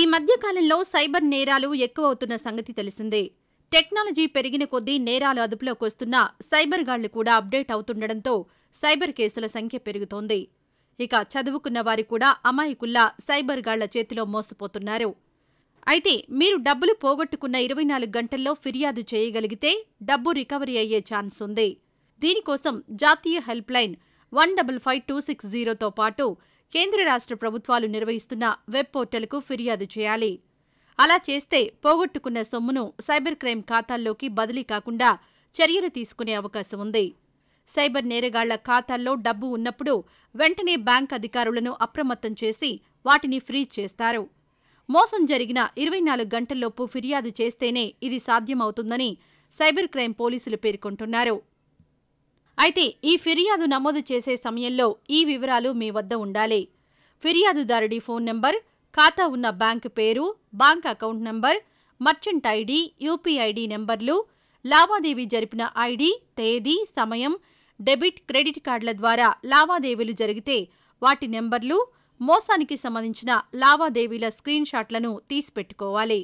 ఈ మధ్యకాలంలో సైబర్ నేరాలు ఎక్కువవుతున్న సంగతి తెలిసిందే టెక్నాలజీ పెరిగిన కొద్దీ నేరాలు అదుపులోకి వస్తున్న సైబర్ గాళ్లు కూడా అప్డేట్ అవుతుండడంతో సైబర్ కేసుల సంఖ్య పెరుగుతోంది ఇక చదువుకున్న వారి కూడా అమాయకుల్లా సైబర్ గాళ్ల చేతిలో మోసపోతున్నారు అయితే మీరు డబ్బులు పోగొట్టుకున్న ఇరవై నాలుగు గంటల్లో ఫిర్యాదు చేయగలిగితే డబ్బు రికవరీ అయ్యే ఛాన్స్ ఉంది దీనికోసం జాతీయ help line one double five two six జీరోతో పాటు కేంద్ర రాష్ట్ర ప్రభుత్వాలు నిర్వహిస్తున్న వెబ్ పోర్టల్కు ఫిర్యాదు చేయాలి అలా చేస్తే పోగొట్టుకున్న సొమ్మును సైబర్ క్రైమ్ ఖాతాల్లోకి బదిలీ కాకుండా చర్యలు తీసుకునే అవకాశం ఉంది సైబర్ నేరగాళ్ల ఖాతాల్లో డబ్బు ఉన్నప్పుడు వెంటనే బ్యాంక్ అధికారులను అప్రమత్తం చేసి వాటిని ఫ్రీజ్ చేస్తారు మోసం జరిగిన ఇరవై నాలుగు గంటల్లోపు ఫిర్యాదు చేస్తేనే ఇది సాధ్యమవుతుందని సైబర్ క్రైమ్ పోలీసులు పేర్కొంటున్నారు అయితే ఈ ఫిర్యాదు నమోదు చేసే సమయంలో ఈ వివరాలు మీ వద్ద ఉండాలి ఫిర్యాదుదారుడి ఫోన్ నంబర్ ఖాతా ఉన్న బ్యాంకు పేరు bank account number merchant ID UPI ID నెంబర్లు లావాదేవీ జరిపిన ఐడి తేదీ సమయం డెబిట్ క్రెడిట్ కార్డుల ద్వారా లావాదేవీలు జరిగితే వాటి నెంబర్లు మోసానికి సంబంధించిన లావాదేవీల స్క్రీన్ షాట్లను తీసిపెట్టుకోవాలి